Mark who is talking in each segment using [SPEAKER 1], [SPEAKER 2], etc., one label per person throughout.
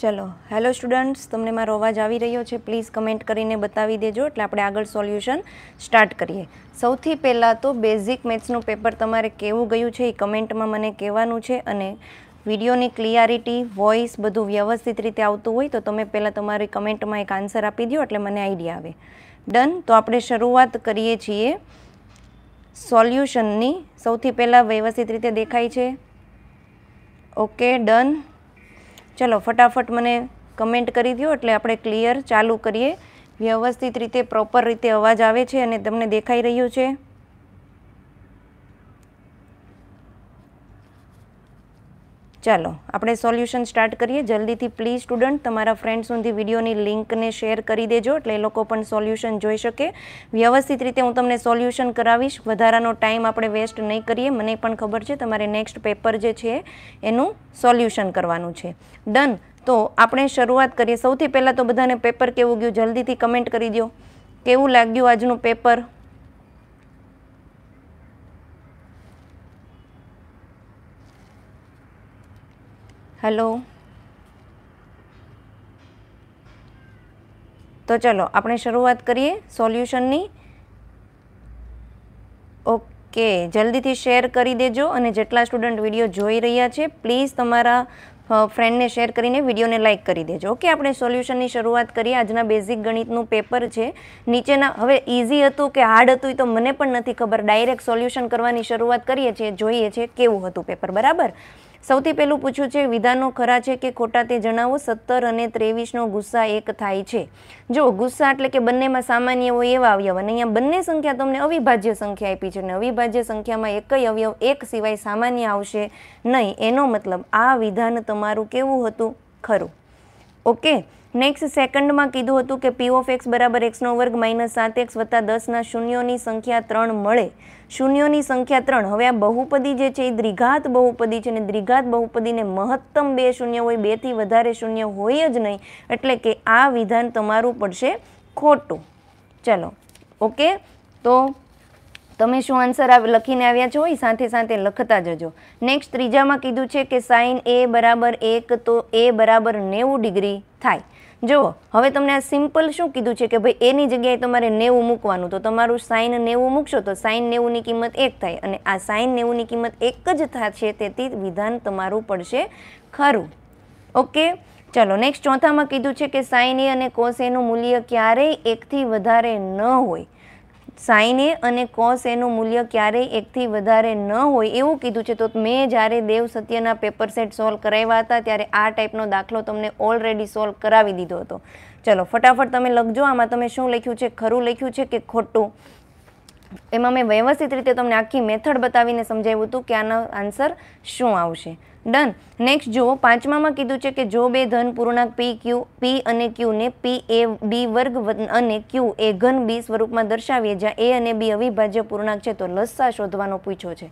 [SPEAKER 1] ચલો hello students તમને મારો અવાજ આવી રહ્યો છે પ્લીઝ કમેન્ટ કરીને બતાવી દેજો એટલે આપણે આગળ સોલ્યુશન સ્ટાર્ટ કરીએ સૌથી પહેલાં તો બેઝિક મેથ્સનું પેપર તમારે કેવું ગયું છે એ કમેન્ટમાં મને કહેવાનું છે અને વિડીયોની ક્લિયારિટી વોઇસ બધું વ્યવસ્થિત રીતે આવતું હોય તો તમે પહેલાં તમારી કમેન્ટમાં એક આન્સર આપી દો એટલે મને આઈડિયા આવે ડન તો આપણે શરૂઆત કરીએ છીએ સોલ્યુશનની સૌથી પહેલાં વ્યવસ્થિત રીતે દેખાય છે ઓકે ડન ચાલો ફટાફટ મને કમેન્ટ કરી દો એટલે આપણે ક્લિયર ચાલુ કરીએ વ્યવસ્થિત રીતે પ્રોપર રીતે અવાજ આવે છે અને તમને દેખાઈ રહ્યું છે ચાલો આપણે સોલ્યુશન સ્ટાર્ટ કરીએ જલ્દીથી પ્લીઝ સ્ટુડન્ટ તમારા ફ્રેન્ડ સુધી વિડીયોની લિંકને શેર કરી દેજો એટલે એ લોકો પણ સોલ્યુશન જોઈ શકે વ્યવસ્થિત રીતે હું તમને સોલ્યુશન કરાવીશ વધારાનો ટાઈમ આપણે વેસ્ટ નહીં કરીએ મને પણ ખબર છે તમારે નેક્સ્ટ પેપર જે છે એનું સોલ્યુશન કરવાનું છે ડન તો આપણે શરૂઆત કરીએ સૌથી પહેલાં તો બધાને પેપર કેવું ગયું જલ્દીથી કમેન્ટ કરી દો કેવું લાગ્યું આજનું પેપર હલો તો ચલો આપણે શરૂઆત કરીએ સોલ્યુશનની ઓકે જલ્દીથી શેર કરી દેજો અને જેટલા સ્ટુડન્ટ વિડીયો જોઈ રહ્યા છે પ્લીઝ તમારા ફ્રેન્ડને શેર કરીને વિડીયોને લાઇક કરી દેજો ઓકે આપણે સોલ્યુશનની શરૂઆત કરીએ આજના બેઝિક ગણિતનું પેપર છે નીચેના હવે ઇઝી હતું કે હાર્ડ હતું તો મને પણ નથી ખબર ડાયરેક્ટ સોલ્યુશન કરવાની શરૂઆત કરીએ છીએ જોઈએ છીએ કેવું હતું પેપર બરાબર સૌથી પહેલું પૂછ્યું છે વિધાનો ખરા છે કે ખોટા તે જણાવો સત્તર અને ત્રેવીસનો ગુસ્સા એક થાય છે જો ગુસ્સા એટલે કે બંનેમાં સામાન્ય હોય એવા અવયવ અને અહીંયા બંને સંખ્યા તમને અવિભાજ્ય સંખ્યા આપી છે અને અવિભાજ્ય સંખ્યામાં એકય અવયવ એક સિવાય સામાન્ય આવશે નહીં એનો મતલબ આ વિધાન તમારું કેવું હતું ખરું ઓકે નેક્સ્ટ સેકન્ડમાં કીધું હતું કે પી ઓફ એક્સ બરાબર એક્સનો વર્ગ માઇનસ સાત એક્સ વત્તા દસના શૂન્યોની સંખ્યા ત્રણ મળે શૂન્યોની સંખ્યા ત્રણ હવે આ બહુપદી જે છે એ દ્વિઘાત બહુપદી છે અને દ્વિઘાત બહુપદીને મહત્તમ બે શૂન્ય હોય બેથી વધારે શૂન્ય હોય જ નહીં એટલે કે આ વિધાન તમારું પડશે ખોટું ચલો ઓકે તો તમે શું આન્સર લખીને આવ્યા છો એ સાથે સાથે લખતા જજો નેક્સ્ટ ત્રીજામાં કીધું છે કે સાઇન એ બરાબર એક તો એ બરાબર નેવું ડિગ્રી થાય જુઓ હવે તમને આ સિમ્પલ શું કીધું છે કે ભાઈ એની જગ્યાએ તમારે નેવું મૂકવાનું તો તમારું સાઇન નેવું મૂકશો તો સાઈન નેવુંની કિંમત એક થાય અને આ સાઇન નેવુંની કિંમત એક જ થશે તેથી વિધાન તમારું પડશે ખરું ઓકે ચલો નેક્સ્ટ ચોથામાં કીધું છે કે સાઈન એ અને કોસ એનું મૂલ્ય ક્યારેય એકથી વધારે ન હોય સાઇન એ અને કોસ એનું મૂલ્ય ક્યારેય એકથી વધારે ન હોય એવું કીધું છે તો મેં જ્યારે દેવ સત્યના પેપર સેટ સોલ્વ કરાવ્યા હતા ત્યારે આ ટાઈપનો દાખલો તમને ઓલરેડી સોલ્વ કરાવી દીધો હતો ચલો ફટાફટ તમે લખજો આમાં તમે શું લખ્યું છે ખરું લખ્યું છે કે ખોટું એમાં મેં વ્યવસ્થિત રીતે તમને આખી મેથડ બતાવીને સમજાવ્યું હતું કે આનો આન્સર શું આવશે ડન નેક્સ્ટ જુઓ પાંચમામાં કીધું છે કે જો બે ધન પૂર્ણાંક પી ક્યુ પી અને ક્યુ ને પી એ બી વર્ગ અને ક્યુ એ ઘન બી સ્વરૂપમાં દર્શાવીએ જ્યાં એ અને બી અવિભાજ્ય પૂર્ણાંક છે તો લસ્સા શોધવાનો પૂછ્યો છે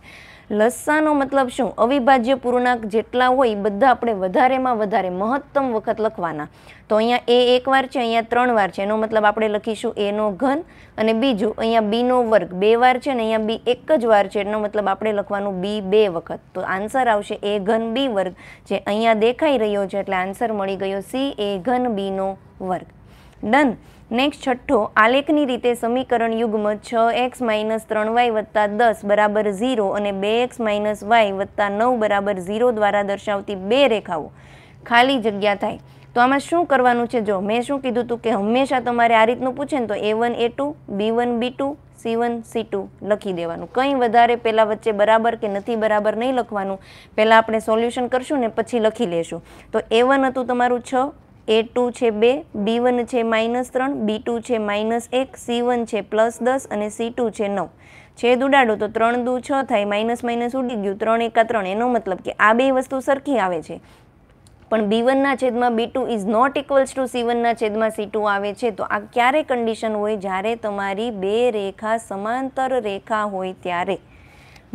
[SPEAKER 1] લસ્સાનો મતલબ શું અવિભાજ્ય પૂર્ણાંક જેટલા હોય બધા આપણે વધારેમાં વધારે મહત્તમ વખત લખવાના તો અહીંયા એ એક વાર છે અહીંયા ત્રણ વાર છે એનો મતલબ આપણે લખીશું એનો ઘન અને બીજું અહીંયા બીનો વર્ગ બે વાર છે ને અહીંયા બી એક જ વાર છે એનો મતલબ આપણે લખવાનું બી બે વખત તો આન્સર આવશે એ ઘન બી વર્ગ જે અહીંયા દેખાઈ રહ્યો છે એટલે આન્સર મળી ગયો સી એ ઘન બીનો વર્ગ ડન નેક્સ્ટ છઠ્ઠો આલેખની રીતે સમીકરણ યુગ્મ છ એક્સ માઇનસ ત્રણ વાય વત્તા દસ બરાબર ઝીરો અને બે એક્સ માઇનસ વાય વત્તા નવ બરાબર ઝીરો દ્વારા દર્શાવતી બે રેખાઓ ખાલી જગ્યા થાય તો આમાં શું કરવાનું છે જો મેં શું કીધું હતું કે હંમેશા તમારે આ રીતનું પૂછે ને તો a one a two b one b two c one c two લખી દેવાનું કંઈ વધારે પહેલાં વચ્ચે બરાબર કે નથી બરાબર નહીં લખવાનું પહેલાં આપણે સોલ્યુશન કરશું ને પછી લખી લેશું તો એ વન હતું તમારું છ એ ટુ છે બે બી વન છે માઇનસ ત્રણ બી ટુ છે માઇનસ એક સી વન છે પ્લસ દસ અને સી ટુ છે નવ છેદ ઉડાડો તો ત્રણ દુ છ થાય માઇનસ માઇનસ ઉડી ગયું ત્રણ એકા ત્રણ એનો મતલબ કે આ બે વસ્તુ સરખી આવે છે પણ બી વનના છેદમાં b two is not equals to c વનના છેદમાં સી ટુ આવે છે તો આ ક્યારે કન્ડિશન હોય જ્યારે તમારી બે રેખા સમાંતર રેખા હોય ત્યારે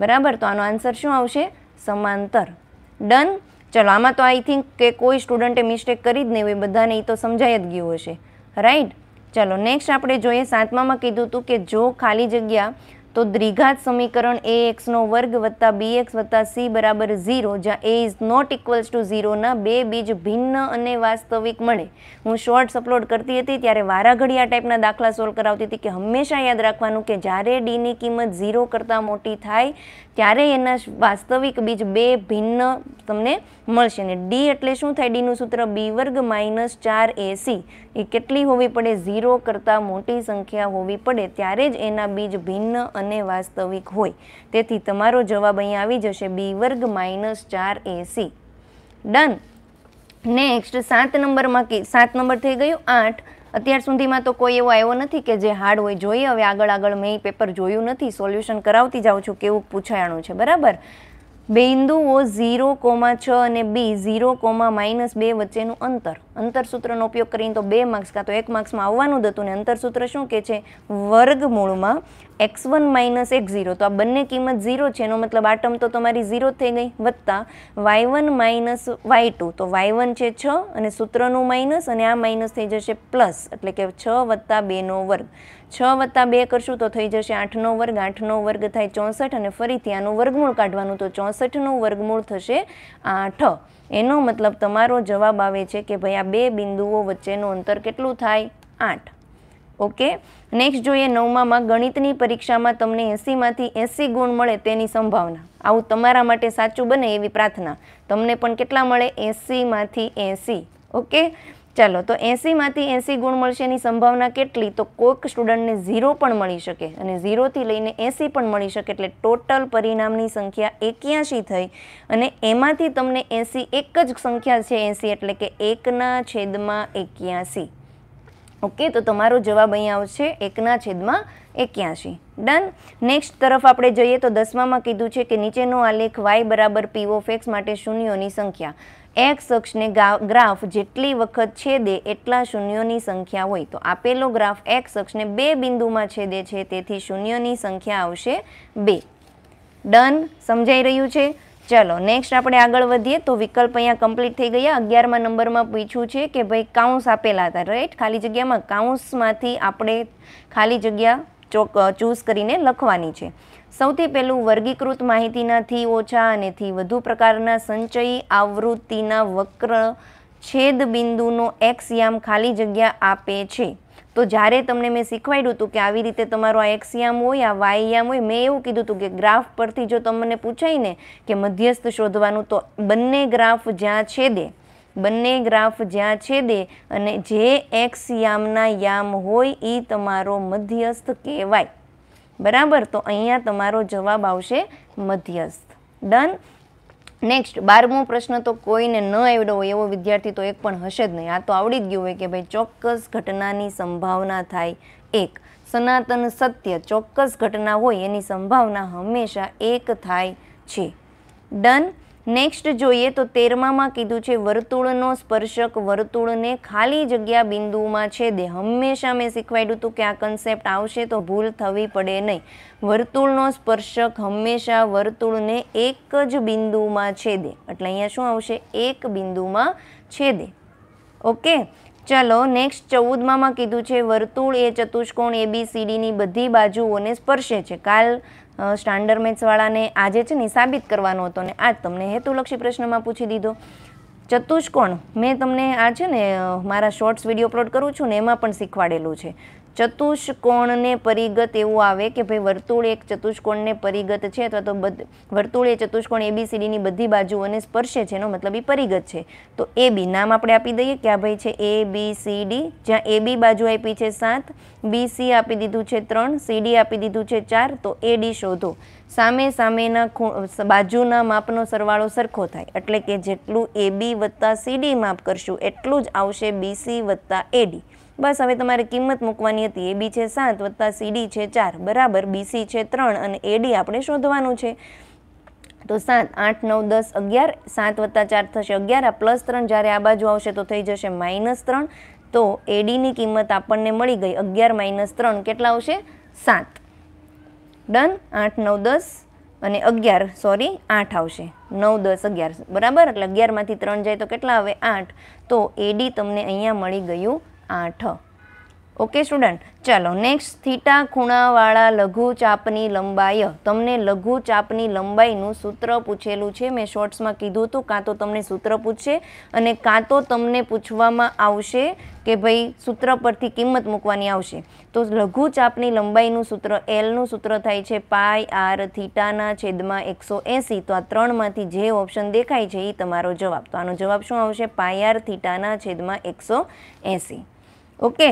[SPEAKER 1] બરાબર તો આનો આન્સર શું આવશે સમાંતર ડન ચલો આમાં તો આઈ થિંક કે કોઈ સ્ટુડન્ટે મિસ્ટેક કરી જ નહીં હોય બધાને એ તો સમજાઈ જ ગયું હશે રાઈટ ચલો નેક્સ્ટ આપણે જોઈએ સાતમામાં કીધું હતું કે જો ખાલી જગ્યા તો દ્વિઘાત સમીકરણ એ એક્સનો વર્ગ વત્તા બી એક્સ વત્તા સી બરાબર ઝીરો જ્યાં a is not equals to ઝીરોના બે બીજ ભિન્ન અને વાસ્તવિક મળે હું શોર્ટ્સ અપલોડ કરતી હતી ત્યારે વારાઘડી આ ટાઈપના દાખલા સોલ્વ કરાવતી હતી કે હંમેશા યાદ રાખવાનું કે જ્યારે ડીની કિંમત ઝીરો કરતાં મોટી થાય ત્યારે એના વાસ્તવિક બીજ બે ભિન્ન તમને મળશે ને ડી એટલે શું થાય ડીનું સૂત્ર બી વર્ગ માઇનસ ચાર એસી એ કેટલી હોવી પડે ઝીરો કરતાં મોટી સંખ્યા હોવી પડે ત્યારે જ એના બીજ ભિન્ન અને વાસ્તવિક હોય તેથી તમારો જવાબ અહીં આવી જશે બી વર્ગ માઇનસ ચાર એસી ડન નેક્સ્ટ સાત નંબરમાં કે સાત નંબર થઈ ગયો આઠ અત્યાર સુધીમાં તો કોઈ એવો આવ્યો નથી કે જે હાર્ડ હોય જોઈએ હવે આગળ આગળ મેં પેપર જોયું નથી સોલ્યુશન કરાવતી જાઉં છું કેવું પૂછાયાણું છે બરાબર બિંદુઓ ઝીરો કોમા છ અને બી ઝીરો કોમા માઇનસ બે વચ્ચેનું અંતર અંતર સૂત્રનો ઉપયોગ કરીને તો બે માર્ક્સ કાં તો એક માર્ક્સમાં આવવાનું જ હતું ને અંતરસૂત્ર શું કહે છે વર્ગમૂળમાં x one minus x zero તો આ બંને કિંમત ઝીરો છે એનો મતલબ આ ટર્મ તો તમારી ઝીરો થઈ ગઈ વત્તા y one minus y two તો વાય વન છે છ અને સૂત્રનું માઇનસ અને આ માઇનસ થઈ જશે પ્લસ એટલે કે છ વત્તા બેનો વર્ગ છ વત્તા બે કરશું તો થઈ જશે આઠનો વર્ગ આઠનો વર્ગ થાય ચોસઠ અને ફરીથી આનું વર્ગમૂળ કાઢવાનું તો ચોસઠનું વર્ગમૂળ થશે આઠ એનો મતલબ તમારો જવાબ આવે છે કે ભાઈ આ બે બિંદુઓ વચ્ચેનું અંતર કેટલું થાય આઠ ઓકે નેક્સ્ટ જોઈએ નવમામાં ગણિતની પરીક્ષામાં તમને એંસીમાંથી એંસી ગુણ મળે તેની સંભાવના આવું તમારા માટે સાચું બને એવી પ્રાર્થના તમને પણ કેટલા મળે એંસીમાંથી એંસી ઓકે ચાલો તો એંસીમાંથી એંસી ગુણ મળશે એની સંભાવના કેટલી તો કોઈક સ્ટુડન્ટને ઝીરો પણ મળી શકે અને ઝીરોથી લઈને એંસી પણ મળી શકે એટલે ટોટલ પરિણામની સંખ્યા એક્યાસી થઈ અને એમાંથી તમને એંસી એક જ સંખ્યા છે એંસી એટલે કે એકના છેદમાં એક્યાસી ઓકે તો તમારો જવાબ અહીં આવશે એકના છેદમાં એક્યાસી ડન નેક્સ્ટ તરફ આપણે જઈએ તો દસમામાં કીધું છે કે નીચેનો આલેખ વાય બરાબર પી ઓફ માટે શૂન્યોની સંખ્યા એક્સ અક્ષને ગ્રાફ જેટલી વખત છેદે એટલા શૂન્યોની સંખ્યા હોય તો આપેલો ગ્રાફ એક્સ અક્ષને બે બિંદુમાં છેદે છે તેથી શૂન્યોની સંખ્યા આવશે બે ડન સમજાઈ રહ્યું છે ચલો નેક્સ્ટ આપણે આગળ વધીએ તો વિકલ્પ અહીંયા કમ્પ્લીટ થઈ ગયા અગિયારમાં નંબરમાં પૂછ્યું છે કે ભાઈ કાઉન્સ આપેલા હતા રાઈટ ખાલી જગ્યામાં કાઉન્સમાંથી આપણે ખાલી જગ્યા ચોક ચૂઝ કરીને લખવાની છે સૌથી પહેલું વર્ગીકૃત માહિતીનાથી ઓછા અને થી વધુ પ્રકારના સંચયી આવૃત્તિના વક્ર છેદબિંદુનો એક્સ યામ ખાલી જગ્યા આપે છે તો જ્યારે તમને મેં શીખવાડ્યું હતું કે આવી રીતે તમારો આ એક્સ યામ હોય આ વાય યામ હોય મેં એવું કીધું હતું કે ગ્રાફ પરથી જો તમને પૂછાય ને કે મધ્યસ્થ શોધવાનું તો બંને ગ્રાફ જ્યાં છેદે બંને ગ્રાફ જ્યાં છેદે અને જે એક્સ યામના યામ હોય એ તમારો મધ્યસ્થ કહેવાય બરાબર તો અહીંયા તમારો જવાબ આવશે મધ્યસ્થ ડન નેક્સ્ટ બારમો પ્રશ્ન તો કોઈને ન આવડ્યો હોય એવો વિદ્યાર્થી તો એક પણ હશે જ નહીં આ તો આવડી જ ગયું હોય કે ભાઈ ચોક્કસ ઘટનાની સંભાવના થાય એક સનાતન સત્ય ચોક્કસ ઘટના હોય એની સંભાવના હંમેશા એક થાય છે ડન નેક્સ્ટ જોઈએ તો તેરમામાં કીધું છે વર્તુળનો સ્પર્શક વર્તુળને ખાલી જગ્યા બિંદુમાં છેદે હંમેશા મેં શીખવાડ્યું હતું કે આ કન્સેપ્ટ આવશે તો ભૂલ થવી પડે નહીં વર્તુળનો સ્પર્શક હંમેશા વર્તુળને એક જ બિંદુમાં છેદે એટલે અહીંયા શું આવશે એક બિંદુમાં છેદે ઓકે ચાલો નેક્સ્ટ ચૌદમાં કીધું છે વર્તુળ એ ચતુષ્કોણ એબીસીડીની બધી બાજુઓને સ્પર્શે છે કાલ સ્ટાન્ડર્ડ મેથ્સવાળાને આજે છે ને સાબિત કરવાનો હતો ને આજ તમને હેતુલક્ષી પ્રશ્નમાં પૂછી દીધો ચતુષ્કોણ મેં તમને આ છે ને મારા શોર્ટ્સ વિડીયો અપલોડ કરું છું ને એમાં પણ શીખવાડેલું છે ચતુષ્કોણને પરિગત એવું આવે કે ભાઈ વર્તુળ એક ચતુષ્કોણને પરિગત છે અથવા તો બધ વર્તુળ એ ચતુષ્કોણ એબીસીડીની બધી બાજુઓને સ્પર્શે છે એનો મતલબ એ પરિગત છે તો એ બી નામ આપણે આપી દઈએ કે આ ભાઈ છે એ બી સી ડી જ્યાં એ બી બાજુ આપી છે સાત બી સી આપી દીધું છે ત્રણ સી ડી આપી દીધું છે ચાર તો એ ડી શોધો સામે સામેના ખૂ બાજુના માપનો સરવાળો સરખો થાય એટલે કે જેટલું એ બી વત્તા સી ડી માપ કરશું એટલું જ આવશે બીસી વત્તા એ ડી બસ હવે તમારે કિંમત મૂકવાની હતી એ બી છે સાત વત્તા સીડી છે ચાર બરાબર બીસી છે ત્રણ અને એડી આપણે શોધવાનું છે તો સાત આઠ નવ દસ અગિયાર સાત વત્તા ચાર થશે અગિયાર આ પ્લસ ત્રણ જ્યારે આ બાજુ આવશે તો થઈ જશે માઇનસ ત્રણ તો એડીની કિંમત આપણને મળી ગઈ અગિયાર માઇનસ ત્રણ કેટલા આવશે સાત ડન આઠ નવ દસ અને અગિયાર સોરી આઠ આવશે નવ દસ અગિયાર બરાબર એટલે અગિયારમાંથી ત્રણ જાય તો કેટલા આવે આઠ તો એડી તમને અહીંયા મળી ગયું આઠ ઓકે સ્ટુડન્ટ ચાલો નેક્સ્ટ થીટા ખૂણાવાળા લઘુચાપની લંબાઈ તમને લઘુચાપની લંબાઈનું સૂત્ર પૂછેલું છે મેં શોર્ટ્સમાં કીધું હતું કાં તો તમને સૂત્ર પૂછશે અને કાં તો તમને પૂછવામાં આવશે કે ભાઈ સૂત્ર પરથી કિંમત મૂકવાની આવશે તો લઘુચાપની લંબાઈનું સૂત્ર એલનું સૂત્ર થાય છે પાય આર થીટાના છેદમાં એકસો એંસી તો આ ત્રણમાંથી જે ઓપ્શન દેખાય છે એ તમારો જવાબ તો આનો જવાબ શું આવશે પાય આર થીટાના છેદમાં એકસો એંસી ઓકે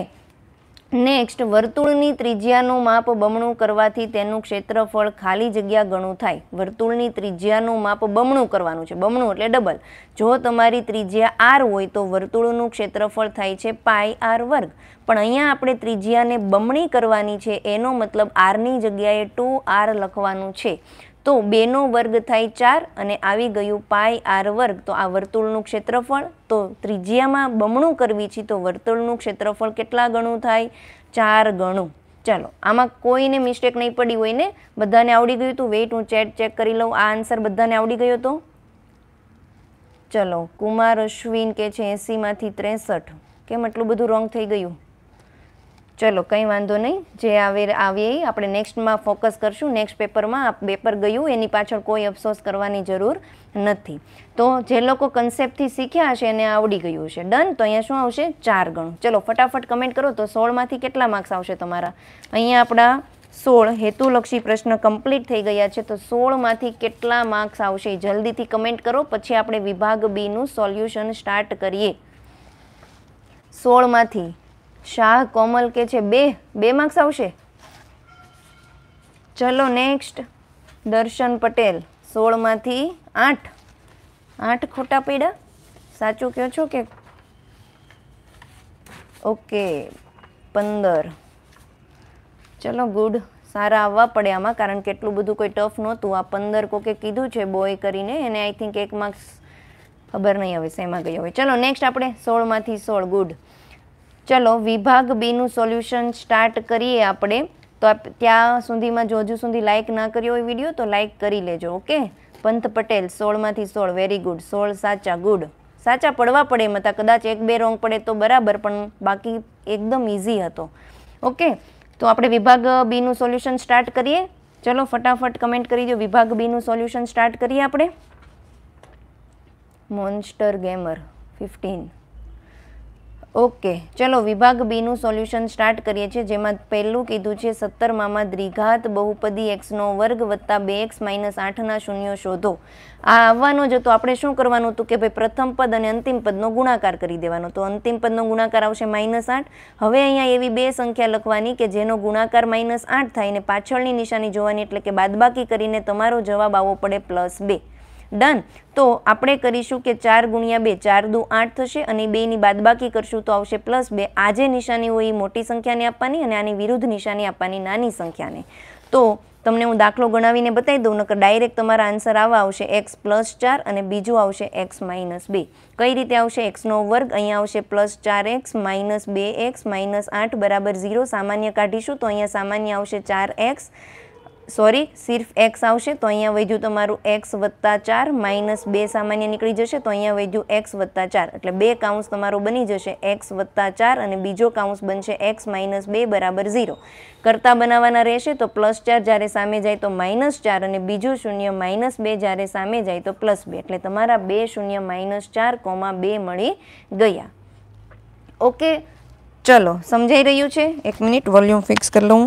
[SPEAKER 1] નેક્સ્ટ વર્તુળની ત્રિજ્યાનું માપ બમણું કરવાથી તેનું ક્ષેત્રફળ ખાલી જગ્યા ગણું થાય વર્તુળની ત્રિજ્યાનું માપ બમણું કરવાનું છે બમણું એટલે ડબલ જો તમારી ત્રિજ્યા આર હોય તો વર્તુળનું ક્ષેત્રફળ થાય છે પાઈ આર વર્ગ પણ અહીંયા આપણે ત્રિજ્યાને બમણી કરવાની છે એનો મતલબ આરની જગ્યાએ ટુ આર લખવાનું છે તો બેનો વર્ગ થાય ચાર અને આવી ગયું પાય આર વર્ગ તો આ વર્તુળનું ક્ષેત્રફળ તો ત્રિજ્યામાં બમણું કરવી છે તો વર્તુળનું ક્ષેત્રફળ કેટલા ગણું થાય ચાર ગણું ચાલો આમાં કોઈને મિસ્ટેક નહીં પડી હોય ને બધાને આવડી ગયું હતું વેઇટ હું ચેટ ચેક કરી લઉં આ આન્સર બધાને આવડી ગયો હતો ચલો કુમાર અશ્વિન કે છે એંસીમાંથી ત્રેસઠ કેમ આટલું બધું રોંગ થઈ ગયું ચલો કંઈ વાંધો નહીં જે આવે આવીએ આપણે નેક્સ્ટમાં ફોકસ કરશું નેક્સ્ટ પેપરમાં પેપર ગયું એની પાછળ કોઈ અફસોસ કરવાની જરૂર નથી તો જે લોકો કન્સેપ્ટથી શીખ્યા હશે એને આવડી ગયું હશે ડન તો અહીંયા શું આવશે ચાર ગણું ચલો ફટાફટ કમેન્ટ કરો તો સોળમાંથી કેટલા માર્ક્સ આવશે તમારા અહીંયા આપણા સોળ હેતુલક્ષી પ્રશ્ન કમ્પ્લીટ થઈ ગયા છે તો સોળમાંથી કેટલા માર્ક્સ આવશે જલ્દીથી કમેન્ટ કરો પછી આપણે વિભાગ બીનું સોલ્યુશન સ્ટાર્ટ કરીએ સોળમાંથી શાહ કોમલ કે છે બે બે માર્ક્સ આવશે ચલો નેક્સ્ટ દર્શન પટેલ સોળમાંથી આઠ આઠ ખોટા પીડા સાચું કહો છો કે ઓકે પંદર ચલો ગુડ સારા આવવા પડે આમાં કારણ કે એટલું બધું કોઈ ટફ નહોતું આ પંદર કોકે કીધું છે બોય કરીને એને આઈ થિંક એક માર્ક્સ ખબર નહીં હવે શેમાં ગયો હોય ચલો નેક્સ્ટ આપણે સોળમાંથી સોળ ગુડ ચલો વિભાગ બીનું સોલ્યુશન સ્ટાર્ટ કરીએ આપણે તો ત્યાં સુધીમાં જો હજુ સુધી લાઇક ના કર્યો હોય વિડીયો તો લાઇક કરી લેજો ઓકે પંથ પટેલ સોળમાંથી સોળ વેરી ગુડ સોળ સાચા ગુડ સાચા પડવા પડે એમ હતા કદાચ એક બે રોંગ પડે તો બરાબર પણ બાકી એકદમ ઇઝી હતો ઓકે તો આપણે વિભાગ બીનું સોલ્યુશન સ્ટાર્ટ કરીએ ચલો ફટાફટ કમેન્ટ કરી દો વિભાગ બીનું સોલ્યુશન સ્ટાર્ટ કરીએ આપણે મોન્સ્ટર ગેમર ફિફ્ટીન ઓકે ચલો વિભાગ બીનું સોલ્યુશન સ્ટાર્ટ કરીએ છીએ જેમાં પહેલું કીધું છે સત્તર સત્તરમામાં દ્વિઘાત બહુપદી એક્સનો વર્ગ વત્તા બે એક્સ માઇનસ આઠના શૂન્યો શોધો આ આવવાનો જ હતો આપણે શું કરવાનું હતું કે ભાઈ પ્રથમ પદ અને અંતિમ પદનો ગુણાકાર કરી દેવાનો તો અંતિમ પદનો ગુણાકાર આવશે માઇનસ આઠ હવે અહીંયા એવી બે સંખ્યા લખવાની કે જેનો ગુણાકાર માઇનસ આઠ થાય અને પાછળની નિશાની જોવાની એટલે કે બાદબાકી કરીને તમારો જવાબ આવવો પડે પ્લસ બે ડન તો આપણે કરીશું કે ચાર ગુણ્યા બે ચાર દુ આઠ થશે અને બેની બાદબાકી કરશું તો આવશે પ્લસ બે આજે નિશાની હોય એ મોટી સંખ્યાને આપવાની અને આની વિરુદ્ધ નિશાની આપવાની નાની સંખ્યાને તો તમને હું દાખલો ગણાવીને બતાવી દઉં નકર ડાયરેક્ટ તમારા આન્સર આવવા આવશે એક્સ પ્લસ ચાર અને બીજું આવશે એક્સ માઇનસ બે કઈ રીતે આવશે એક્સનો વર્ગ અહીંયા આવશે પ્લસ ચાર એક્સ માઇનસ બે એક્સ માઇનસ આઠ બરાબર ઝીરો સામાન્ય કાઢીશું તો અહીંયા સામાન્ય આવશે ચાર એક્સ સોરી સિર્ફ એક્સ આવશે તો અહીંયા વધ્યું તમારું એક્સ વત્તા ચાર માઇનસ બે સામાન્ય નીકળી જશે તો અહીંયા વધ્યું એક્સ વત્તા ચાર એટલે બે કાઉન્સ તમારો બની જશે એક્સ વત્તા ચાર અને બીજો કાઉન્સ બનશે એક્સ માઇનસ બે બરાબર ઝીરો કરતા બનાવવાના રહેશે તો પ્લસ ચાર જ્યારે સામે જાય તો માઇનસ ચાર અને બીજું શૂન્ય માઇનસ બે જ્યારે સામે જાય તો પ્લસ બે એટલે તમારા બે શૂન્ય માઇનસ ચાર કોમા બે મળી ગયા ઓકે ચલો સમજાઈ રહ્યું છે એક મિનિટ વોલ્યુમ ફિક્સ કરી લઉં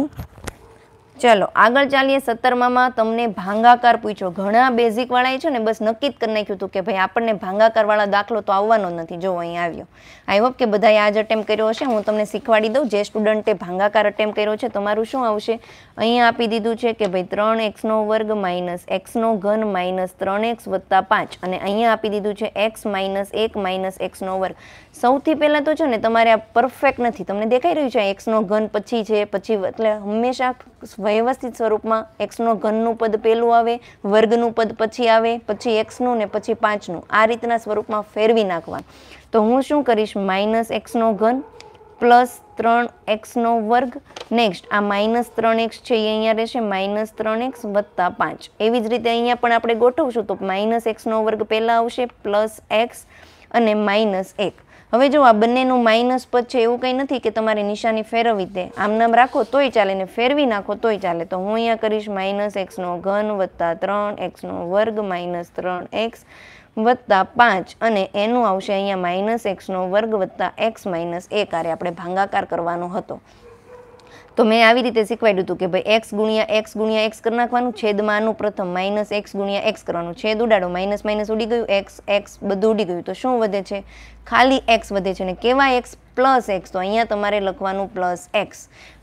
[SPEAKER 1] ચલો આગળ ચાલીએ સત્તરમામાં તમને ભાંગાકાર પૂછ્યો ઘણા બેઝિકવાળાએ છે ને બસ નક્કી જ કરી નાખ્યું હતું કે ભાઈ આપણને ભાંગાકારવાળા દાખલો તો આવવાનો નથી જો અહીં આવ્યો આઈ હોપ કે બધાએ આજ અટેમ્પ કર્યો હશે હું તમને શીખવાડી દઉં જે સ્ટુડન્ટે ભાંગાકાર અટેમ્પ કર્યો છે તમારું શું આવશે અહીંયા આપી દીધું છે કે ભાઈ ત્રણ એક્સનો વર્ગ માઇનસ એક્સનો ઘન માઇનસ ત્રણ એક્સ વત્તા પાંચ અને અહીંયા આપી દીધું છે એક્સ માઇનસ એક માઇનસ એક્સનો વર્ગ સૌથી પહેલાં તો છે ને તમારે આ પરફેક્ટ નથી તમને દેખાઈ રહ્યું છે એક્સનો ઘન પછી છે પછી એટલે હંમેશા વ્યવસ્થિત સ્વરૂપમાં એક્સનો ઘનનું પદ પહેલું આવે વર્ગનું પદ પછી આવે પછી એક્સનું ને પછી પાંચનું આ રીતના સ્વરૂપમાં ફેરવી નાખવા તો હું શું કરીશ માઇનસ એક્સનો ઘન પ્લસ ત્રણ એક્સનો વર્ગ નેક્સ્ટ આ માઇનસ ત્રણ એક્સ છે એ અહીંયા રહેશે માઇનસ ત્રણ એક્સ વત્તા પાંચ એવી જ રીતે અહીંયા પણ આપણે ગોઠવશું તો માઇનસ એક્સનો વર્ગ પહેલાં આવશે પ્લસ એક્સ અને માઇનસ એક હવે જો આ બંનેનું માઇનસ પદ છે એવું કંઈ નથી કે તમારે નિશાની ફેરવી દે આમ નામ રાખો તોય ચાલે ને ફેરવી નાખો તોય ચાલે તો હું અહીંયા કરીશ માઇનસ એક્સનો ઘન વત્તા ત્રણ એક્સનો વર્ગ માઇનસ ત્રણ એક્સ વત્તા પાંચ અને એનું આવશે અહીંયા માઇનસ એક્સનો વર્ગ વત્તા એક્સ માઇનસ એક આરે આપણે ભાંગાકાર કરવાનો હતો તો મેં આવી રીતે શીખવાડ્યું હતું કે ભાઈ એક્સ ગુણ્યા એક્સ ગુણ્યા એક્સ કરી નાખવાનું છેદમાંનું પ્રથમ માઇનસ એક્સ ગુણ્યા એક્સ કરવાનું છેદ ઉડાડો માઇનસ માઇનસ ઉડી ગયું એક્સ એક્સ બધું ઉડી ગયું તો શું વધે છે ખાલી એક્સ વધે છે ને કેવા એક્સ પ્લસ એક્સ તો અહીંયા તમારે લખવાનું પ્લસ એક્સ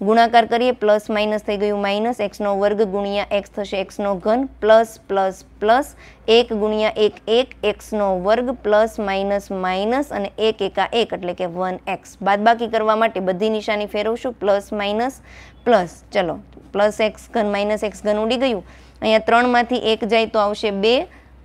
[SPEAKER 1] ગુણાકાર કરીએ પ્લસ માઇનસ થઈ ગયું માઇનસ એક્સનો વર્ગ ગુણ્યા એક્સ થશે એક્સનો ઘન પ્લસ પ્લસ પ્લસ એક ગુણ્યા એક એક એક્સનો વર્ગ પ્લસ માઇનસ માઇનસ અને એક એકા એક એટલે કે વન એક્સ બાદબાકી કરવા માટે બધી નિશાની ફેરવશું પ્લસ માઇનસ પ્લસ ચલો પ્લસ એક્સ ઘન માઇનસ એક્સ ઘન ઉડી ગયું અહીંયા ત્રણમાંથી એક જાય તો આવશે બે